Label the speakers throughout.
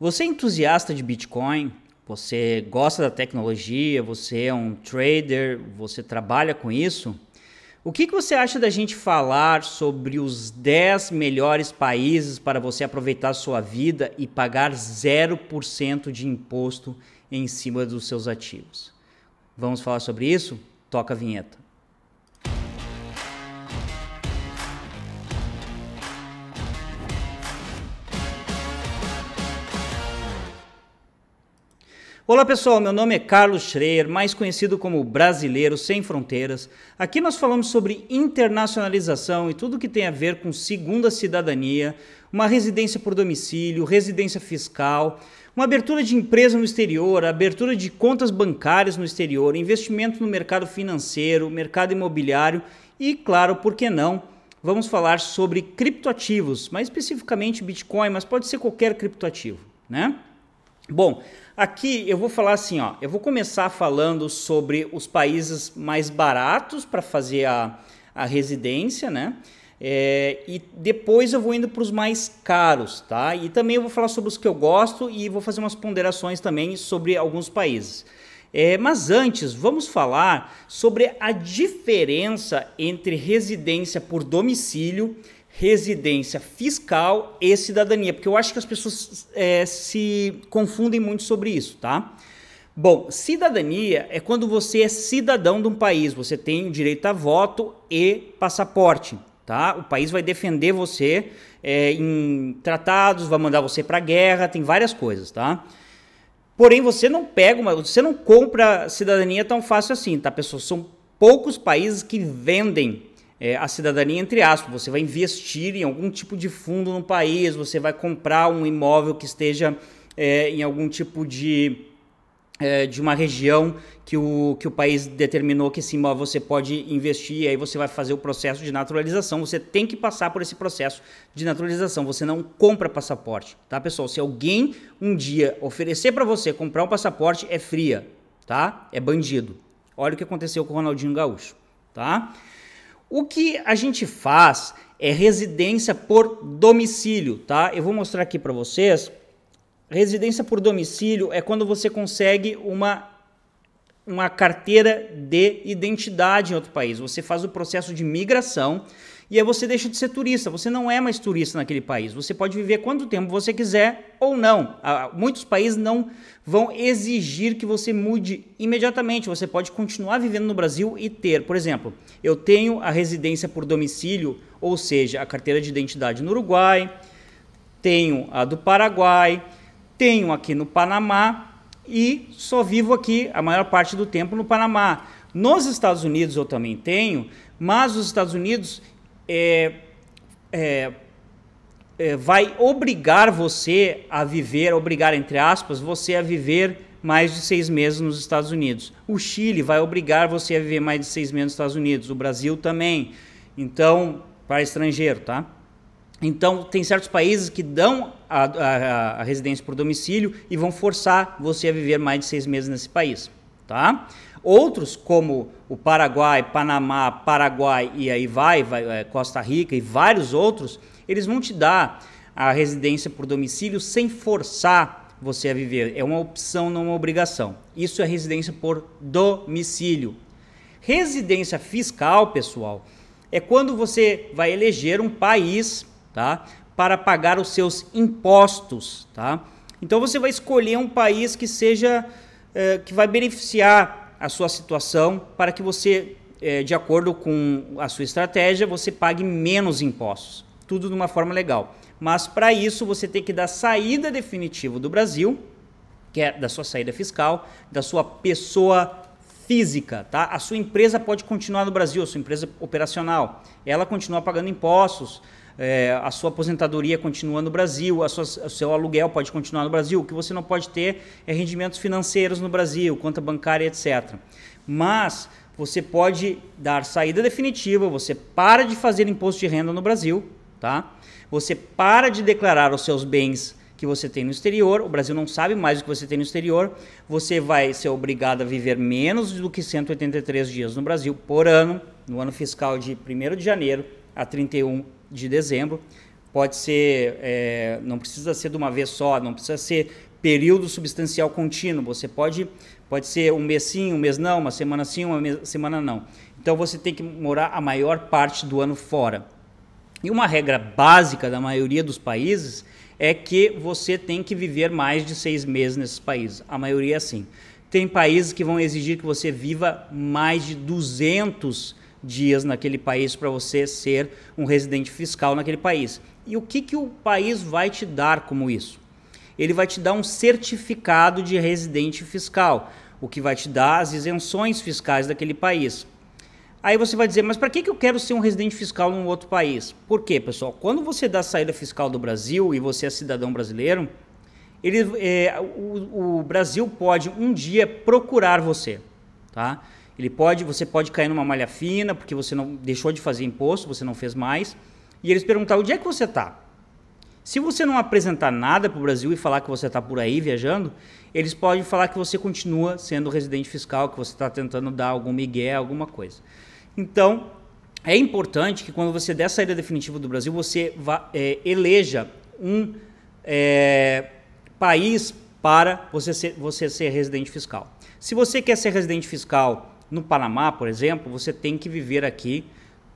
Speaker 1: Você é entusiasta de Bitcoin? Você gosta da tecnologia? Você é um trader? Você trabalha com isso? O que, que você acha da gente falar sobre os 10 melhores países para você aproveitar sua vida e pagar 0% de imposto em cima dos seus ativos? Vamos falar sobre isso? Toca a vinheta. Olá pessoal, meu nome é Carlos Schreier, mais conhecido como Brasileiro Sem Fronteiras. Aqui nós falamos sobre internacionalização e tudo que tem a ver com segunda cidadania, uma residência por domicílio, residência fiscal, uma abertura de empresa no exterior, abertura de contas bancárias no exterior, investimento no mercado financeiro, mercado imobiliário e, claro, por que não? Vamos falar sobre criptoativos, mais especificamente Bitcoin, mas pode ser qualquer criptoativo, né? Bom, Aqui eu vou falar assim, ó, eu vou começar falando sobre os países mais baratos para fazer a, a residência, né? É, e depois eu vou indo para os mais caros, tá? E também eu vou falar sobre os que eu gosto e vou fazer umas ponderações também sobre alguns países. É, mas antes, vamos falar sobre a diferença entre residência por domicílio residência fiscal e cidadania, porque eu acho que as pessoas é, se confundem muito sobre isso, tá? Bom, cidadania é quando você é cidadão de um país, você tem o direito a voto e passaporte, tá? O país vai defender você é, em tratados, vai mandar você para guerra, tem várias coisas, tá? Porém, você não pega, uma, você não compra cidadania tão fácil assim, tá, pessoal? São poucos países que vendem é, a cidadania entre aspas. Você vai investir em algum tipo de fundo no país, você vai comprar um imóvel que esteja é, em algum tipo de é, de uma região que o, que o país determinou que esse imóvel você pode investir, e aí você vai fazer o processo de naturalização. Você tem que passar por esse processo de naturalização. Você não compra passaporte, tá, pessoal? Se alguém um dia oferecer para você comprar um passaporte, é fria, tá? É bandido. Olha o que aconteceu com o Ronaldinho Gaúcho, tá? O que a gente faz é residência por domicílio, tá? Eu vou mostrar aqui para vocês. Residência por domicílio é quando você consegue uma uma carteira de identidade em outro país. Você faz o processo de migração e aí você deixa de ser turista, você não é mais turista naquele país. Você pode viver quanto tempo você quiser ou não. Ah, muitos países não vão exigir que você mude imediatamente. Você pode continuar vivendo no Brasil e ter, por exemplo, eu tenho a residência por domicílio, ou seja, a carteira de identidade no Uruguai, tenho a do Paraguai, tenho aqui no Panamá e só vivo aqui a maior parte do tempo no Panamá. Nos Estados Unidos eu também tenho, mas os Estados Unidos é, é, é, vai obrigar você a viver, obrigar entre aspas, você a viver mais de seis meses nos Estados Unidos. O Chile vai obrigar você a viver mais de seis meses nos Estados Unidos. O Brasil também. Então, para estrangeiro, tá? Então, tem certos países que dão a, a, a residência por domicílio e vão forçar você a viver mais de seis meses nesse país, tá? Outros, como o Paraguai, Panamá, Paraguai e aí vai, vai é, Costa Rica e vários outros, eles vão te dar a residência por domicílio sem forçar você a viver. É uma opção, não uma obrigação. Isso é residência por domicílio. Residência fiscal, pessoal, é quando você vai eleger um país, tá? Para pagar os seus impostos, tá? Então você vai escolher um país que seja é, que vai beneficiar a sua situação para que você, é, de acordo com a sua estratégia, você pague menos impostos. Tudo de uma forma legal. Mas para isso você tem que dar saída definitiva do Brasil, que é da sua saída fiscal, da sua pessoa física, tá? A sua empresa pode continuar no Brasil, a sua empresa operacional. Ela continua pagando impostos, é, a sua aposentadoria continua no Brasil, a sua, o seu aluguel pode continuar no Brasil, o que você não pode ter é rendimentos financeiros no Brasil, conta bancária, etc. Mas você pode dar saída definitiva, você para de fazer imposto de renda no Brasil, tá? Você para de declarar os seus bens que você tem no exterior, o Brasil não sabe mais o que você tem no exterior, você vai ser obrigado a viver menos do que 183 dias no Brasil por ano, no ano fiscal de 1 de janeiro a 31 de dezembro. Pode ser, é, não precisa ser de uma vez só, não precisa ser período substancial contínuo. Você pode, pode ser um mês sim, um mês não, uma semana sim, uma semana não. Então você tem que morar a maior parte do ano fora. E uma regra básica da maioria dos países é que você tem que viver mais de seis meses nesses países. A maioria é assim. Tem países que vão exigir que você viva mais de 200 dias naquele país para você ser um residente fiscal naquele país. E o que, que o país vai te dar como isso? Ele vai te dar um certificado de residente fiscal, o que vai te dar as isenções fiscais daquele país. Aí você vai dizer, mas para que, que eu quero ser um residente fiscal num outro país? Por quê, pessoal? Quando você dá saída fiscal do Brasil e você é cidadão brasileiro, ele, é, o, o Brasil pode um dia procurar você, tá? Ele pode, você pode cair numa malha fina porque você não deixou de fazer imposto, você não fez mais. E eles perguntaram onde é que você está. Se você não apresentar nada para o Brasil e falar que você está por aí viajando, eles podem falar que você continua sendo residente fiscal, que você está tentando dar algum migué, alguma coisa. Então, é importante que quando você der a saída definitiva do Brasil, você vá, é, eleja um é, país para você ser, você ser residente fiscal. Se você quer ser residente fiscal no Panamá, por exemplo, você tem que viver aqui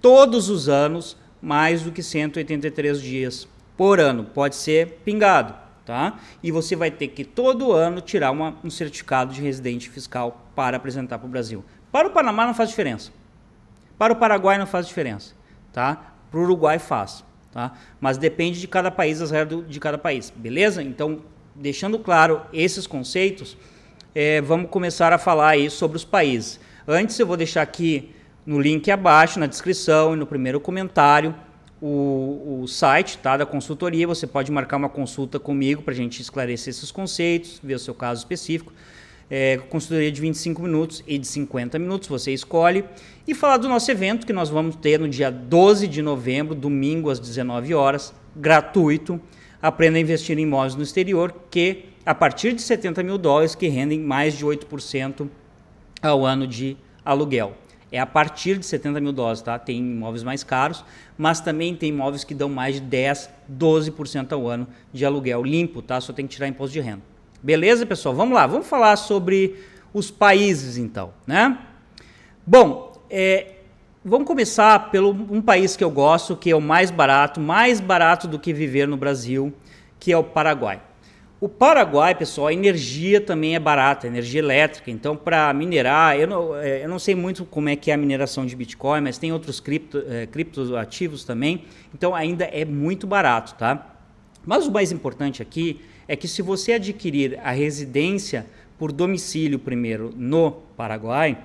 Speaker 1: todos os anos mais do que 183 dias por ano. Pode ser pingado, tá? E você vai ter que todo ano tirar uma, um certificado de residente fiscal para apresentar para o Brasil. Para o Panamá não faz diferença. Para o Paraguai não faz diferença, tá? Para o Uruguai faz, tá? Mas depende de cada país, das regras de cada país, beleza? Então, deixando claro esses conceitos, é, vamos começar a falar aí sobre os países. Antes eu vou deixar aqui no link abaixo, na descrição e no primeiro comentário, o, o site tá, da consultoria. Você pode marcar uma consulta comigo para a gente esclarecer esses conceitos, ver o seu caso específico. É, consultoria de 25 minutos e de 50 minutos, você escolhe. E falar do nosso evento que nós vamos ter no dia 12 de novembro, domingo às 19 horas, gratuito. Aprenda a investir em imóveis no exterior, que a partir de 70 mil dólares, que rendem mais de 8% ao ano de aluguel. É a partir de 70 mil dólares, tá? Tem imóveis mais caros, mas também tem imóveis que dão mais de 10, 12% ao ano de aluguel limpo, tá? Só tem que tirar imposto de renda. Beleza, pessoal? Vamos lá, vamos falar sobre os países então, né? Bom, é, vamos começar pelo um país que eu gosto, que é o mais barato, mais barato do que viver no Brasil, que é o Paraguai. O Paraguai, pessoal, a energia também é barata, energia elétrica. Então, para minerar, eu não, é, eu não sei muito como é que é a mineração de Bitcoin, mas tem outros cripto, é, criptoativos também. Então, ainda é muito barato, tá? Mas o mais importante aqui é que se você adquirir a residência por domicílio primeiro no Paraguai,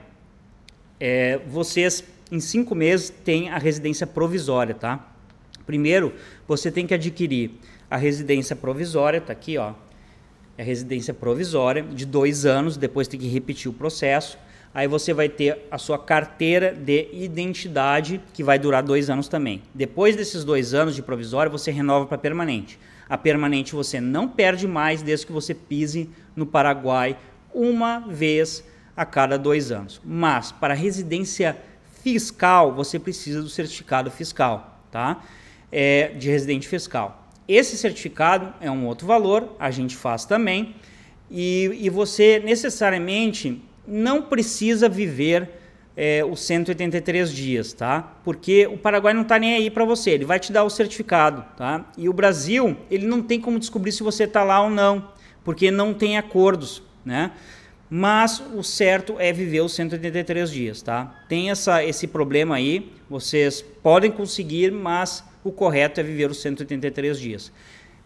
Speaker 1: é, vocês em cinco meses têm a residência provisória, tá? Primeiro, você tem que adquirir a residência provisória, tá aqui, ó, é residência provisória de dois anos, depois tem que repetir o processo. Aí você vai ter a sua carteira de identidade, que vai durar dois anos também. Depois desses dois anos de provisória, você renova para permanente. A permanente você não perde mais desde que você pise no Paraguai uma vez a cada dois anos. Mas para residência fiscal, você precisa do certificado fiscal, tá? É, de residente fiscal. Esse certificado é um outro valor, a gente faz também, e, e você necessariamente não precisa viver é, os 183 dias, tá? Porque o Paraguai não está nem aí para você, ele vai te dar o certificado, tá? E o Brasil, ele não tem como descobrir se você está lá ou não, porque não tem acordos, né? Mas o certo é viver os 183 dias, tá? Tem essa, esse problema aí, vocês podem conseguir, mas o correto é viver os 183 dias.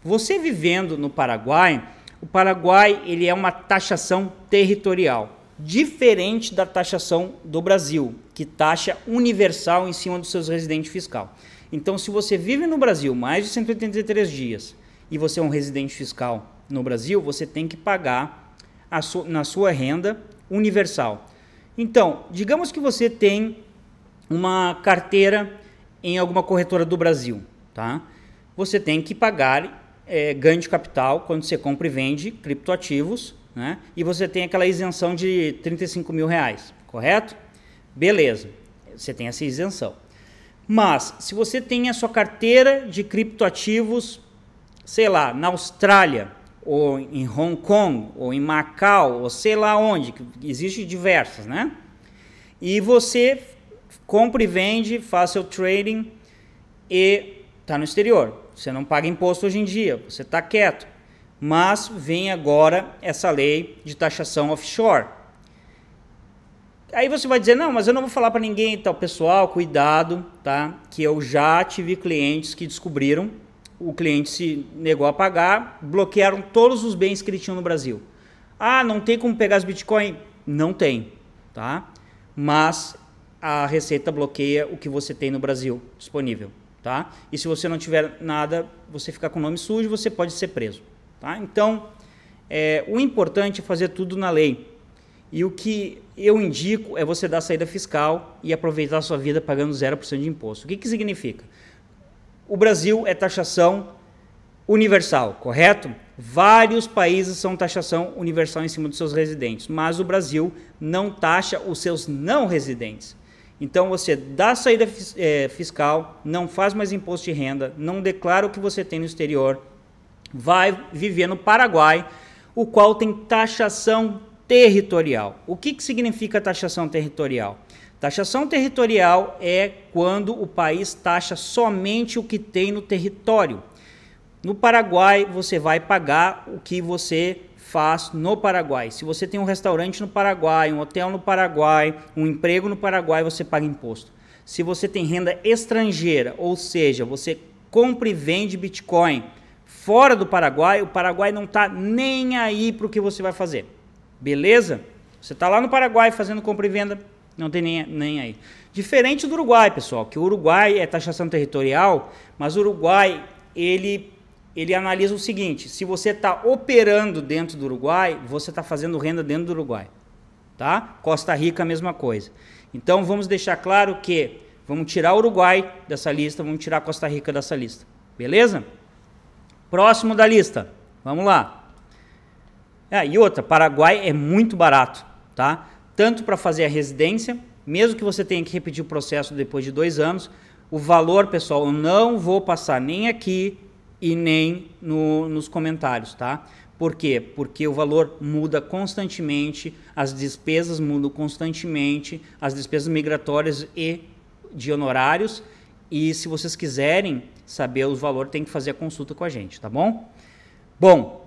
Speaker 1: Você vivendo no Paraguai, o Paraguai ele é uma taxação territorial, diferente da taxação do Brasil, que taxa universal em cima dos seus residentes fiscal. Então, se você vive no Brasil mais de 183 dias e você é um residente fiscal no Brasil, você tem que pagar su na sua renda universal. Então, digamos que você tem uma carteira em alguma corretora do Brasil, tá? Você tem que pagar é, ganho de capital quando você compra e vende criptoativos, né? E você tem aquela isenção de 35 mil reais, correto? Beleza, você tem essa isenção. Mas se você tem a sua carteira de criptoativos, sei lá, na Austrália, ou em Hong Kong, ou em Macau, ou sei lá onde, que existe diversas, né? E você compra e vende, faz seu trading e está no exterior. Você não paga imposto hoje em dia, você está quieto. Mas vem agora essa lei de taxação offshore. Aí você vai dizer, não, mas eu não vou falar para ninguém e tal. Pessoal, cuidado, tá? Que eu já tive clientes que descobriram, o cliente se negou a pagar, bloquearam todos os bens que ele tinha no Brasil. Ah, não tem como pegar os Bitcoin? Não tem, tá? Mas a Receita bloqueia o que você tem no Brasil disponível, tá? E se você não tiver nada, você ficar com o nome sujo, você pode ser preso, tá? Então, é, o importante é fazer tudo na lei. E o que eu indico é você dar saída fiscal e aproveitar a sua vida pagando 0% de imposto. O que, que significa? O Brasil é taxação universal, correto? Vários países são taxação universal em cima dos seus residentes, mas o Brasil não taxa os seus não residentes. Então você dá saída é, fiscal, não faz mais imposto de renda, não declara o que você tem no exterior, vai viver no Paraguai, o qual tem taxação territorial. O que, que significa taxação territorial? Taxação territorial é quando o país taxa somente o que tem no território. No Paraguai, você vai pagar o que você faz no Paraguai. Se você tem um restaurante no Paraguai, um hotel no Paraguai, um emprego no Paraguai, você paga imposto. Se você tem renda estrangeira, ou seja, você compra e vende Bitcoin fora do Paraguai, o Paraguai não está nem aí para o que você vai fazer. Beleza? Você está lá no Paraguai fazendo compra e venda, não tem nem, nem aí. Diferente do Uruguai, pessoal, que o Uruguai é taxação territorial, mas o Uruguai ele ele analisa o seguinte: se você está operando dentro do Uruguai, você está fazendo renda dentro do Uruguai. Tá? Costa Rica, a mesma coisa. Então vamos deixar claro que vamos tirar o Uruguai dessa lista, vamos tirar Costa Rica dessa lista. Beleza? Próximo da lista. Vamos lá. Ah, e outra, Paraguai é muito barato, tá? Tanto para fazer a residência, mesmo que você tenha que repetir o processo depois de dois anos, o valor, pessoal, eu não vou passar nem aqui, e nem no, nos comentários, tá? Por quê? Porque o valor muda constantemente, as despesas mudam constantemente, as despesas migratórias e de honorários. E se vocês quiserem saber o valor, tem que fazer a consulta com a gente, tá bom? Bom,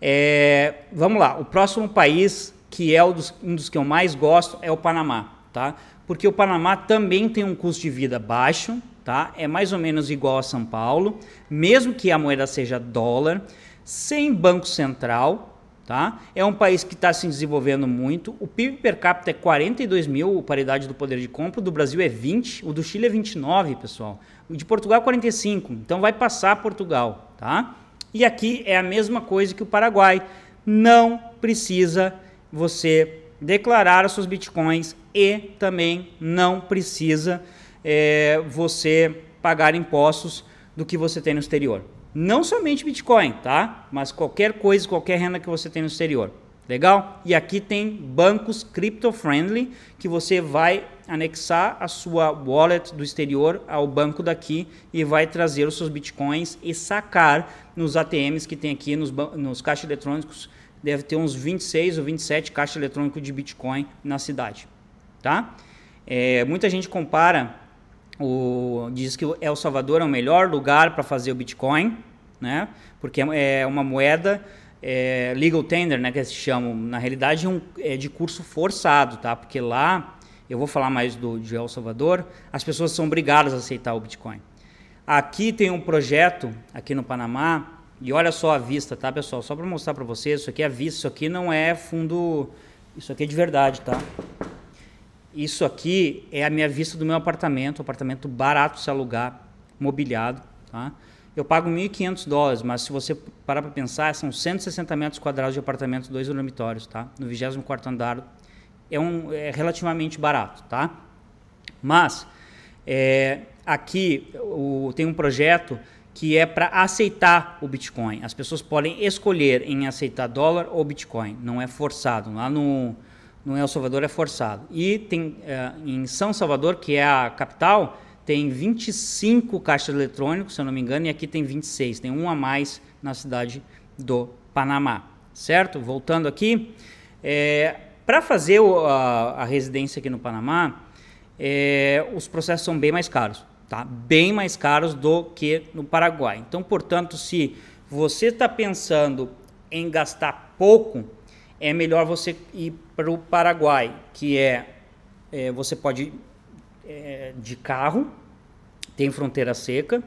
Speaker 1: é, vamos lá. O próximo país, que é um dos, um dos que eu mais gosto, é o Panamá, tá? Porque o Panamá também tem um custo de vida baixo, tá? É mais ou menos igual a São Paulo, mesmo que a moeda seja dólar, sem banco central, tá? É um país que está se desenvolvendo muito. O PIB per capita é 42 mil, a paridade do poder de compra. O do Brasil é 20, o do Chile é 29, pessoal. O de Portugal é 45, então vai passar Portugal, tá? E aqui é a mesma coisa que o Paraguai. Não precisa você declarar os seus bitcoins e também não precisa é, você pagar impostos do que você tem no exterior. Não somente Bitcoin, tá? Mas qualquer coisa, qualquer renda que você tem no exterior. Legal? E aqui tem bancos crypto-friendly que você vai anexar a sua wallet do exterior ao banco daqui e vai trazer os seus bitcoins e sacar nos ATMs que tem aqui, nos, nos caixas eletrônicos. Deve ter uns 26 ou 27 caixas eletrônicos de bitcoin na cidade. Tá? É, muita gente compara o, diz que El Salvador é o melhor lugar para fazer o Bitcoin, né? Porque é, é uma moeda é, legal tender, né? Que se chama Na realidade, é um, é de curso forçado, tá? Porque lá, eu vou falar mais do de El Salvador, as pessoas são obrigadas a aceitar o Bitcoin. Aqui tem um projeto aqui no Panamá e olha só a vista, tá, pessoal? Só para mostrar para vocês, isso aqui é a vista, isso aqui não é fundo, isso aqui é de verdade, tá? Isso aqui é a minha vista do meu apartamento, apartamento barato se alugar, mobiliado. Tá? Eu pago 1.500 dólares, mas se você parar para pensar, são 160 metros quadrados de apartamento, dois dormitórios, tá? no 24 andar. É, um, é relativamente barato. tá? Mas é, aqui o, tem um projeto que é para aceitar o Bitcoin. As pessoas podem escolher em aceitar dólar ou Bitcoin, não é forçado. Lá no no El é Salvador é forçado. E tem é, em São Salvador, que é a capital, tem 25 caixas eletrônicos, se eu não me engano, e aqui tem 26, tem um a mais na cidade do Panamá, certo? Voltando aqui, é, para fazer o, a, a, residência aqui no Panamá, é, os processos são bem mais caros, tá? Bem mais caros do que no Paraguai. Então, portanto, se você está pensando em gastar pouco, é melhor você ir para o Paraguai, que é, é você pode é, de carro, tem fronteira seca.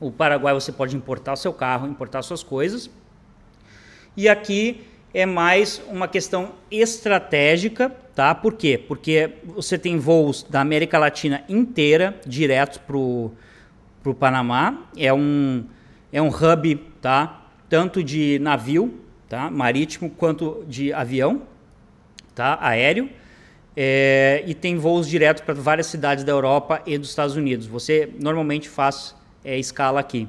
Speaker 1: O Paraguai você pode importar seu carro, importar suas coisas. E aqui é mais uma questão estratégica, tá? Por quê? Porque você tem voos da América Latina inteira direto pro pro Panamá. É um é um hub, tá? Tanto de navio tá? marítimo quanto de avião, tá? aéreo, é, e tem voos diretos para várias cidades da Europa e dos Estados Unidos. Você normalmente faz é, escala aqui.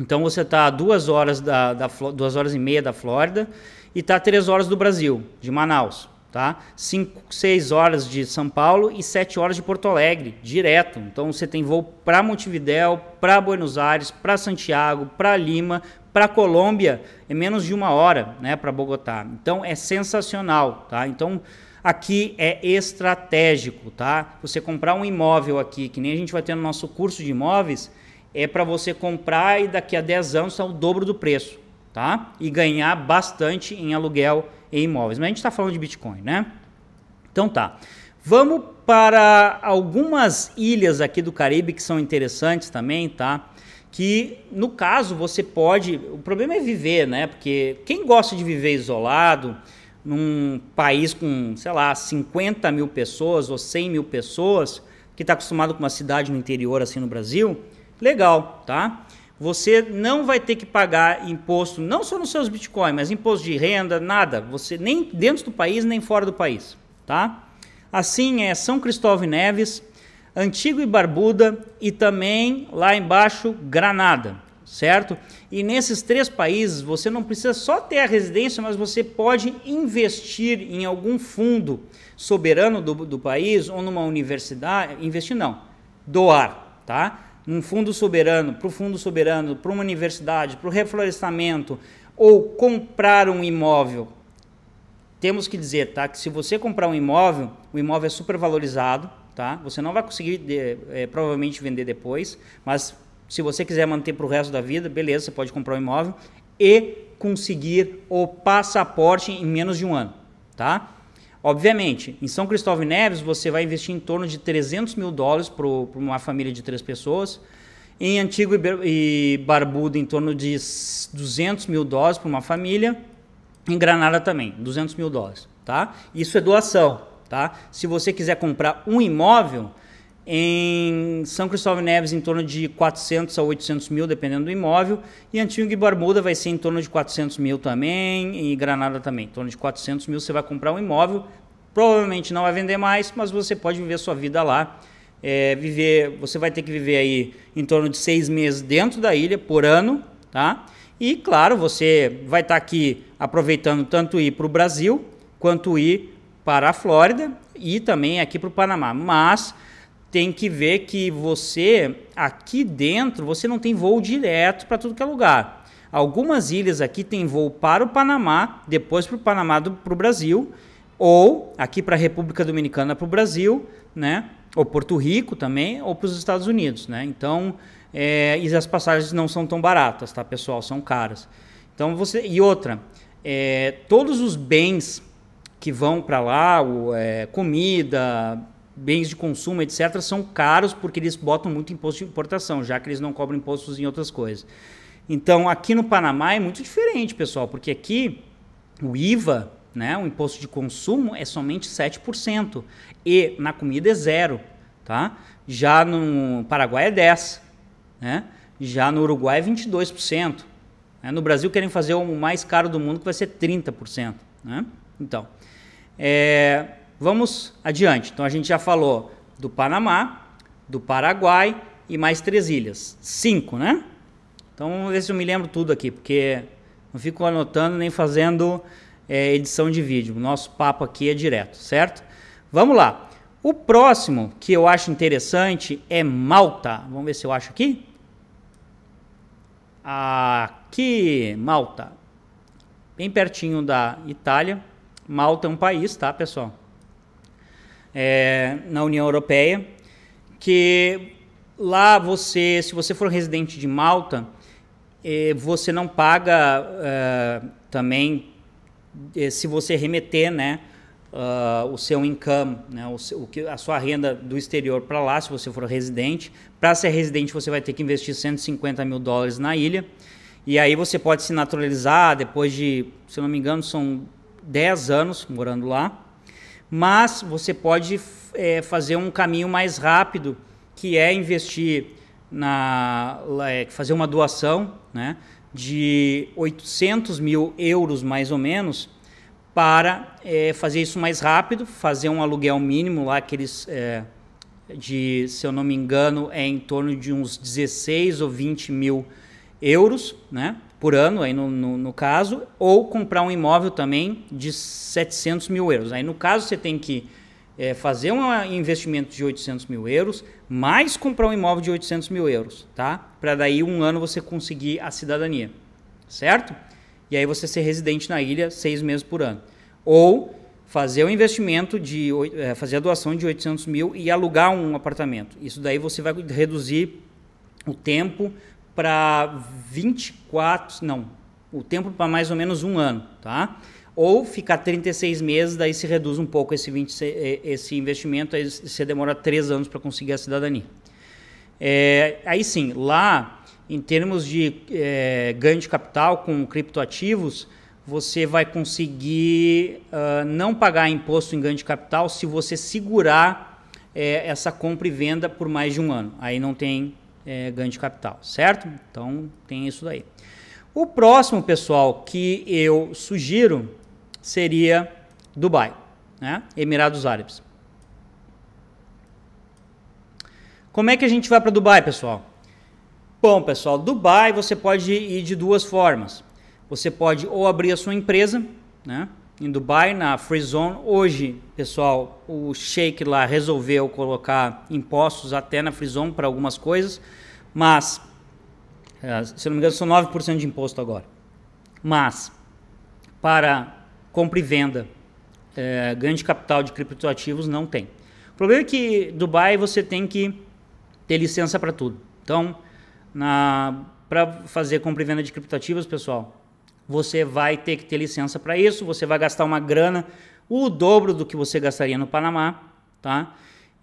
Speaker 1: Então você está a duas horas da, da, duas horas e meia da Flórida e está a três horas do Brasil, de Manaus, tá? Cinco, seis horas de São Paulo e sete horas de Porto Alegre, direto. Então você tem voo para Montevideo para Buenos Aires, para Santiago, para Lima, para a Colômbia é menos de uma hora, né, para Bogotá. Então é sensacional, tá? Então aqui é estratégico, tá? Você comprar um imóvel aqui, que nem a gente vai ter no nosso curso de imóveis, é para você comprar e daqui a 10 anos está o dobro do preço, tá? E ganhar bastante em aluguel e imóveis. Mas a gente está falando de Bitcoin, né? Então tá. Vamos para algumas ilhas aqui do Caribe que são interessantes também, tá? que no caso você pode. O problema é viver, né? Porque quem gosta de viver isolado num país com, sei lá, 50 mil pessoas ou 100 mil pessoas, que está acostumado com uma cidade no interior assim no Brasil, legal, tá? Você não vai ter que pagar imposto, não só nos seus bitcoins, mas imposto de renda, nada. Você nem dentro do país, nem fora do país, tá? Assim é São Cristóvão Neves, Antigo e Barbuda e também lá embaixo Granada, certo? E nesses três países você não precisa só ter a residência, mas você pode investir em algum fundo soberano do, do país ou numa universidade, investir não, doar, tá? Um fundo soberano, para o fundo soberano, para uma universidade, para o reflorestamento ou comprar um imóvel, temos que dizer, tá? Que se você comprar um imóvel, o imóvel é supervalorizado, tá? Você não vai conseguir de, é, provavelmente vender depois, mas se você quiser manter para o resto da vida, beleza, você pode comprar um imóvel e conseguir o passaporte em menos de um ano, tá? Obviamente, em São Cristóvão e Neves você vai investir em torno de 300 mil dólares para uma família de três pessoas, em Antigo e Barbuda em torno de 200 mil dólares para uma família, em Granada também, 200 mil dólares, tá? Isso é doação, tá? Se você quiser comprar um imóvel em São Cristóvão Neves em torno de 400 a 800 mil, dependendo do imóvel, e Antigo e Barbuda vai ser em torno de 400 mil também, e Granada também, em torno de 400 mil você vai comprar um imóvel, provavelmente não vai vender mais, mas você pode viver sua vida lá, é, viver, você vai ter que viver aí em torno de seis meses dentro da ilha por ano, tá? E claro, você vai estar tá aqui aproveitando tanto ir para o Brasil quanto ir para a Flórida e também aqui para o Panamá. Mas tem que ver que você, aqui dentro, você não tem voo direto para tudo que é lugar. Algumas ilhas aqui têm voo para o Panamá, depois para o Panamá para o Brasil, ou aqui para a República Dominicana para o Brasil, né? ou Porto Rico também, ou para os Estados Unidos. Né? Então, é, e as passagens não são tão baratas, tá, pessoal? São caras. Então você. E outra, é, todos os bens que vão para lá, o, é, comida, bens de consumo, etc., são caros porque eles botam muito imposto de importação, já que eles não cobram impostos em outras coisas. Então, aqui no Panamá é muito diferente, pessoal, porque aqui o IVA, né, o imposto de consumo, é somente 7%, e na comida é zero. Tá? Já no Paraguai é 10%, né? já no Uruguai é 22%. Né? No Brasil querem fazer o mais caro do mundo, que vai ser 30%. Né? Então, é, vamos adiante. Então a gente já falou do Panamá, do Paraguai e mais três ilhas. Cinco, né? Então vamos ver se eu me lembro tudo aqui, porque não fico anotando nem fazendo é, edição de vídeo. nosso papo aqui é direto, certo? Vamos lá. O próximo que eu acho interessante é Malta. Vamos ver se eu acho aqui. Aqui, Malta. Bem pertinho da Itália. Malta é um país, tá, pessoal? É, na União Europeia, que lá você, se você for residente de Malta, é, você não paga é, também é, se você remeter, né? Uh, o seu income, né, o, o que, a sua renda do exterior para lá, se você for residente. Para ser residente, você vai ter que investir 150 mil dólares na ilha. E aí você pode se naturalizar depois de, se não me engano, são 10 anos morando lá, mas você pode é, fazer um caminho mais rápido, que é investir na é, fazer uma doação, né, de 800 mil euros mais ou menos para é, fazer isso mais rápido, fazer um aluguel mínimo lá que eles é, de, se eu não me engano, é em torno de uns 16 ou 20 mil euros, né? por ano, aí no, no, no, caso, ou comprar um imóvel também de 700 mil euros. Aí no caso você tem que é, fazer um investimento de 800 mil euros, mais comprar um imóvel de 800 mil euros, tá? Para daí um ano você conseguir a cidadania, certo? E aí você ser residente na ilha seis meses por ano. Ou fazer o um investimento de é, fazer a doação de 800 mil e alugar um apartamento. Isso daí você vai reduzir o tempo para 24, não, o tempo para mais ou menos um ano, tá? Ou ficar 36 meses, daí se reduz um pouco esse, 20, eh, esse investimento, aí você demora três anos para conseguir a cidadania. É, aí sim, lá, em termos de é, ganho de capital com criptoativos, você vai conseguir uh, não pagar imposto em ganho de capital se você segurar é, essa compra e venda por mais de um ano. Aí não tem é, ganho de capital, certo? Então tem isso daí. O próximo, pessoal, que eu sugiro seria Dubai, né? Emirados Árabes. Como é que a gente vai para Dubai, pessoal? Bom, pessoal, Dubai você pode ir de duas formas. Você pode ou abrir a sua empresa, né? em Dubai, na Free Zone. Hoje, pessoal, o shake lá resolveu colocar impostos até na Free Zone para algumas coisas, mas, é, se não me engano, são 9% de imposto agora. Mas, para compra e venda, é, grande capital de criptoativos não tem. O problema é que Dubai você tem que ter licença para tudo. Então, para fazer compra e venda de criptoativos, pessoal, você vai ter que ter licença para isso, você vai gastar uma grana, o dobro do que você gastaria no Panamá, tá?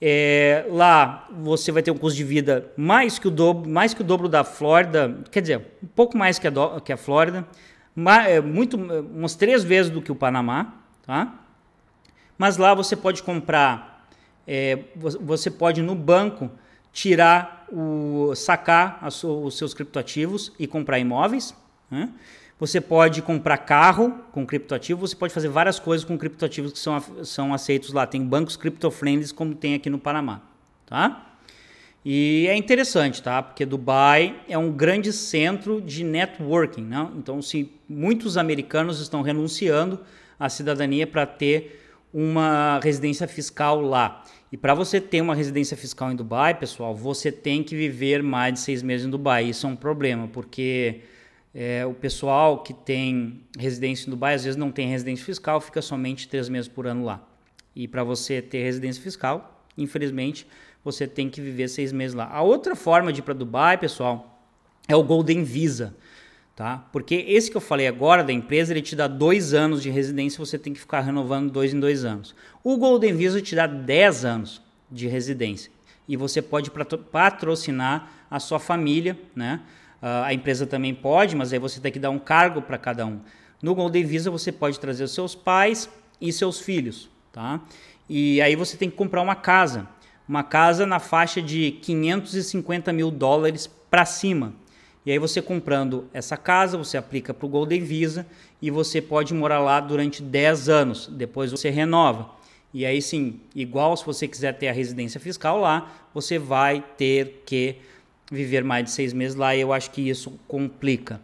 Speaker 1: É, lá você vai ter um custo de vida mais que o dobro, mais que o dobro da Flórida, quer dizer, um pouco mais que a, do, que a Flórida, é muito, umas três vezes do que o Panamá, tá? Mas lá você pode comprar, é, você pode no banco tirar o, sacar os seus criptoativos e comprar imóveis, né? Você pode comprar carro com criptoativo, você pode fazer várias coisas com criptoativos que são, são aceitos lá. Tem bancos criptofriendly como tem aqui no Panamá, tá? E é interessante, tá? Porque Dubai é um grande centro de networking, né? Então, se muitos americanos estão renunciando à cidadania para ter uma residência fiscal lá. E para você ter uma residência fiscal em Dubai, pessoal, você tem que viver mais de seis meses em Dubai. Isso é um problema, porque é, o pessoal que tem residência em Dubai às vezes não tem residência fiscal, fica somente três meses por ano lá. E para você ter residência fiscal, infelizmente, você tem que viver seis meses lá. A outra forma de ir para Dubai, pessoal, é o Golden Visa. Tá? Porque esse que eu falei agora da empresa, ele te dá dois anos de residência, você tem que ficar renovando dois em dois anos. O Golden Visa te dá 10 anos de residência e você pode patrocinar a sua família, né? Ah, a empresa também pode, mas aí você tem que dar um cargo para cada um. No Golden Visa você pode trazer os seus pais e seus filhos, tá? E aí você tem que comprar uma casa, uma casa na faixa de 550 mil dólares para cima. E aí você comprando essa casa, você aplica para o Golden Visa e você pode morar lá durante 10 anos. Depois você renova. E aí sim, igual se você quiser ter a residência fiscal lá, você vai ter que viver mais de seis meses lá e eu acho que isso complica.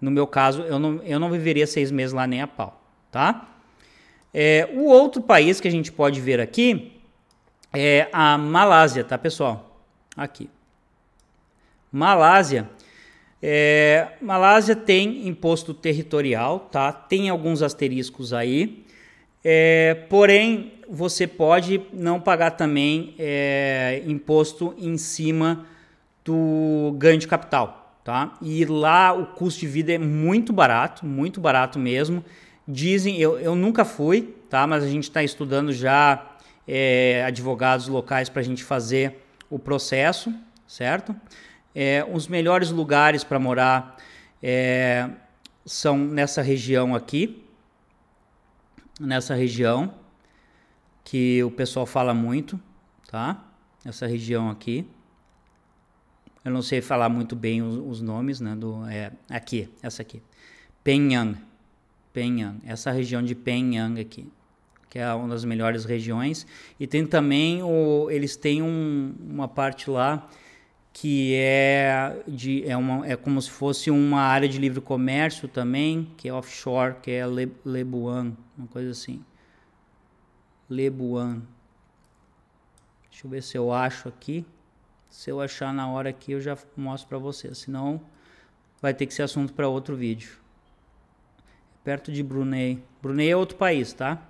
Speaker 1: No meu caso, eu não, eu não viveria seis meses lá nem a pau, tá? É, o outro país que a gente pode ver aqui é a Malásia, tá, pessoal? Aqui. Malásia. É, Malásia tem imposto territorial, tá? Tem alguns asteriscos aí. É, porém, você pode não pagar também é, imposto em cima do ganho de capital, tá? E lá o custo de vida é muito barato, muito barato mesmo. Dizem, eu, eu nunca fui, tá? Mas a gente está estudando já é, advogados locais para a gente fazer o processo, certo? É, os melhores lugares para morar é, são nessa região aqui, nessa região que o pessoal fala muito, tá? Essa região aqui eu não sei falar muito bem os, os nomes, né? Do, é, aqui, essa aqui. Penyang. Penyang. Essa região de Penyang aqui. Que é uma das melhores regiões. E tem também o. Eles têm um, uma parte lá que é, de, é, uma, é como se fosse uma área de livre comércio também, que é offshore, que é Le, Lebuan, uma coisa assim. Lebuan. Deixa eu ver se eu acho aqui. Se eu achar na hora aqui, eu já mostro para vocês, Senão, vai ter que ser assunto para outro vídeo. Perto de Brunei. Brunei é outro país, tá?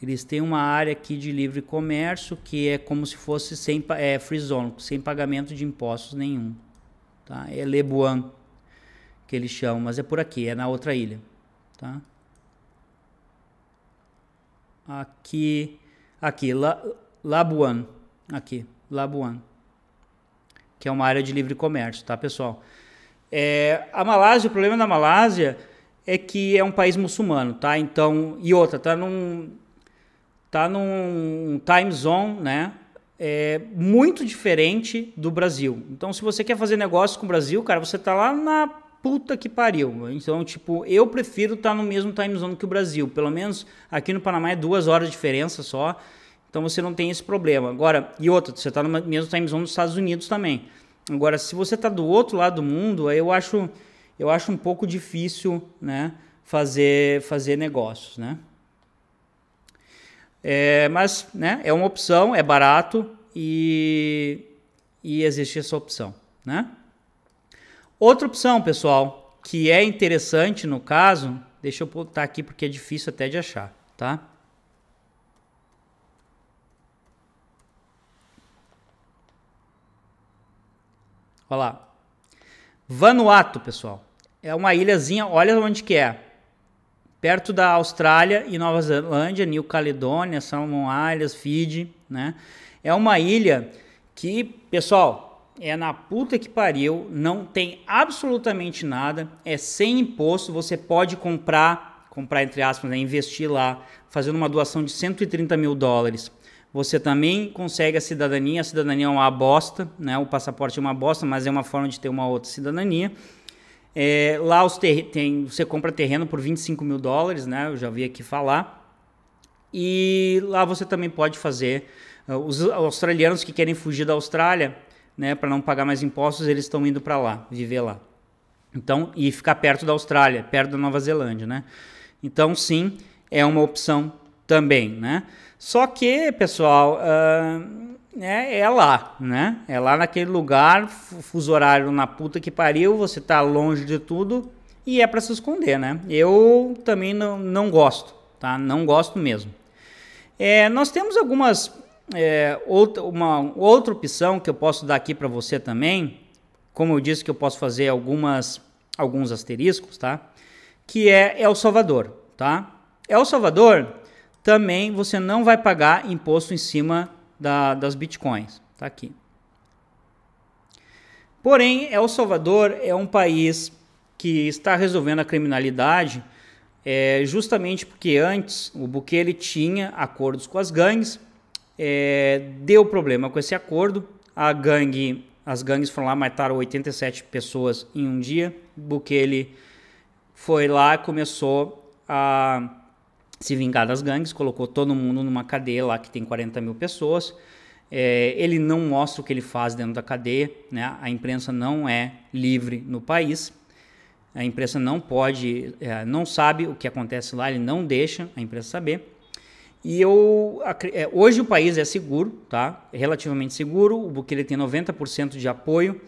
Speaker 1: Eles têm uma área aqui de livre comércio que é como se fosse sem é, free zone, sem pagamento de impostos nenhum. Tá? É Lebuan que eles chamam, mas é por aqui, é na outra ilha. Tá? Aqui, aqui, La, Labuan. Aqui, Labuan. Que é uma área de livre comércio, tá, pessoal? É, a Malásia, o problema da Malásia é que é um país muçulmano, tá? Então, e outra, tá num tá num time zone, né? É muito diferente do Brasil. Então, se você quer fazer negócio com o Brasil, cara, você tá lá na puta que pariu. Então, tipo, eu prefiro estar tá no mesmo time zone que o Brasil. Pelo menos aqui no Panamá é duas horas de diferença só. Então você não tem esse problema. Agora, e outra, você está no mesmo time zone dos Estados Unidos também. Agora, se você está do outro lado do mundo, aí eu acho, eu acho um pouco difícil né, fazer, fazer negócios. Né? É, mas né, é uma opção, é barato e, e existe essa opção. Né? Outra opção, pessoal, que é interessante no caso, deixa eu botar aqui porque é difícil até de achar, tá? Olha lá. Vanuatu, pessoal. É uma ilhazinha, olha onde que é. Perto da Austrália e Nova Zelândia, New Caledônia, Salomon Islands, Fiji, né? É uma ilha que, pessoal, é na puta que pariu, não tem absolutamente nada, é sem imposto, você pode comprar, comprar entre aspas, né, investir lá, fazendo uma doação de 130 mil dólares você também consegue a cidadania. A cidadania é uma bosta, né? O passaporte é uma bosta, mas é uma forma de ter uma outra cidadania. É, lá os tem, você compra terreno por 25 mil dólares, né? Eu já vi aqui falar. E lá você também pode fazer. Ah, os australianos que querem fugir da Austrália, né, para não pagar mais impostos, eles estão indo para lá, viver lá. Então, e ficar perto da Austrália, perto da Nova Zelândia, né? Então, sim, é uma opção também, né? Só que, pessoal, uh, é, é, lá, né? É lá naquele lugar, fuso horário na puta que pariu, você tá longe de tudo e é para se esconder, né? Eu também não, não gosto, tá? Não gosto mesmo. É, nós temos algumas é, outra, uma outra opção que eu posso dar aqui para você também, como eu disse que eu posso fazer algumas alguns asteriscos, tá? Que é El Salvador, tá? El Salvador também você não vai pagar imposto em cima da, das bitcoins. Tá aqui. Porém, El Salvador é um país que está resolvendo a criminalidade é, justamente porque antes o Bukele tinha acordos com as gangues, é, deu problema com esse acordo, a gangue, as gangues foram lá mataram 87 pessoas em um dia, Bukele foi lá e começou a se vingar das gangues, colocou todo mundo numa cadeia lá que tem 40 mil pessoas. É, ele não mostra o que ele faz dentro da cadeia, né? a imprensa não é livre no país, a imprensa não pode, é, não sabe o que acontece lá, ele não deixa a imprensa saber. E eu, é, hoje o país é seguro, tá? É relativamente seguro, o Bukele tem 90% de apoio.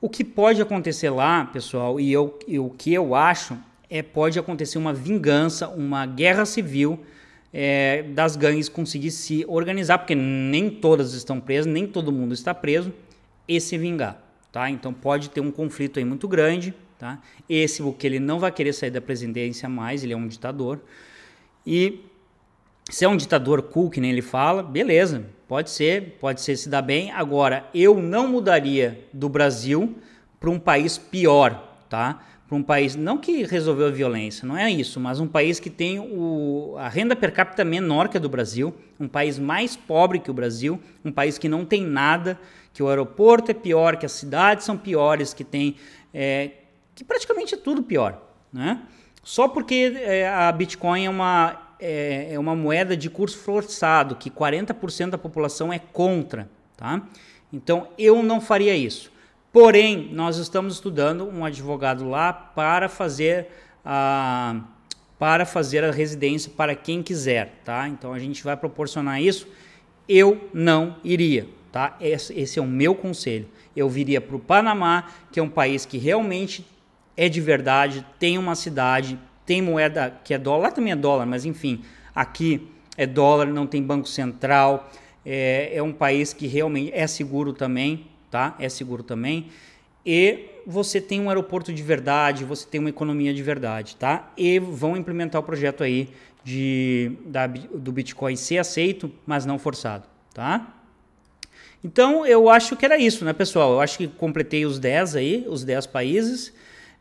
Speaker 1: O que pode acontecer lá, pessoal, e eu, e o que eu acho é, pode acontecer uma vingança, uma guerra civil é, das gangues conseguir se organizar, porque nem todas estão presas, nem todo mundo está preso, e se vingar. Tá? Então pode ter um conflito aí muito grande. Tá? Esse porque ele não vai querer sair da presidência mais, ele é um ditador. E se é um ditador cool, que nem ele fala, beleza, pode ser, pode ser se dar bem. Agora, eu não mudaria do Brasil para um país pior, tá? para um país, não que resolveu a violência, não é isso, mas um país que tem o, a renda per capita menor que a do Brasil, um país mais pobre que o Brasil, um país que não tem nada, que o aeroporto é pior, que as cidades são piores, que tem. É, que praticamente é tudo pior. Né? Só porque é, a Bitcoin é uma, é, é, uma moeda de curso forçado, que 40% da população é contra. Tá? Então eu não faria isso. Porém, nós estamos estudando um advogado lá para fazer a para fazer a residência para quem quiser, tá? Então a gente vai proporcionar isso. Eu não iria, tá? Esse, esse é o meu conselho. Eu viria para o Panamá, que é um país que realmente é de verdade, tem uma cidade, tem moeda que é dólar, lá também é dólar, mas enfim, aqui é dólar, não tem banco central, é, é um país que realmente é seguro também, tá? É seguro também. E você tem um aeroporto de verdade, você tem uma economia de verdade, tá? E vão implementar o projeto aí de, da, do Bitcoin ser aceito, mas não forçado, tá? Então eu acho que era isso, né, pessoal? Eu acho que completei os 10 aí, os 10 países.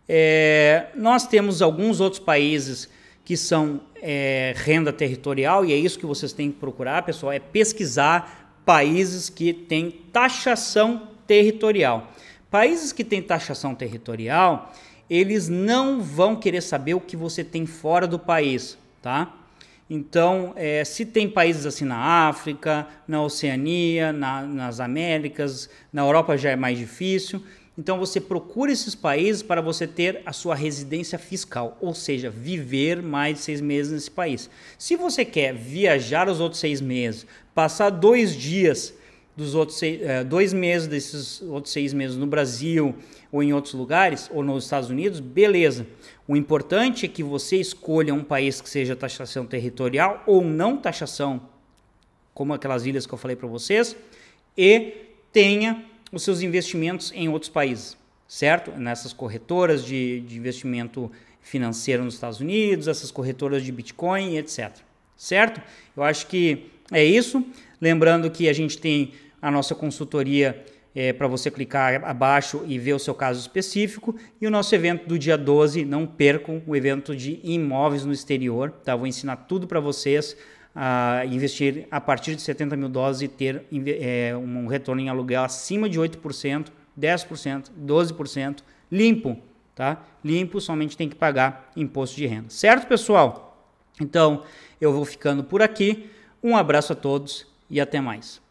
Speaker 1: É, nós temos alguns outros países que são é, renda territorial, e é isso que vocês têm que procurar, pessoal, é pesquisar países que têm taxação territorial. Países que têm taxação territorial, eles não vão querer saber o que você tem fora do país, tá? Então, é, se tem países assim na África, na Oceania, na, nas Américas, na Europa já é mais difícil. Então, você procura esses países para você ter a sua residência fiscal, ou seja, viver mais de seis meses nesse país. Se você quer viajar os outros seis meses, passar dois dias dos outros seis, é, dois meses desses outros seis meses no Brasil ou em outros lugares ou nos Estados Unidos, beleza. O importante é que você escolha um país que seja taxação territorial ou não taxação, como aquelas ilhas que eu falei para vocês, e tenha os seus investimentos em outros países, certo? Nessas corretoras de, de investimento financeiro nos Estados Unidos, essas corretoras de Bitcoin, etc. Certo? Eu acho que é isso. Lembrando que a gente tem a nossa consultoria é, eh, para você clicar abaixo e ver o seu caso específico. E o nosso evento do dia 12, não percam o evento de imóveis no exterior, tá? Vou ensinar tudo para vocês a investir a partir de 70 mil dólares e ter é, um retorno em aluguel acima de 8%, 10%, 12%, limpo, tá? Limpo, somente tem que pagar imposto de renda. Certo, pessoal? Então, eu vou ficando por aqui. Um abraço a todos e até mais.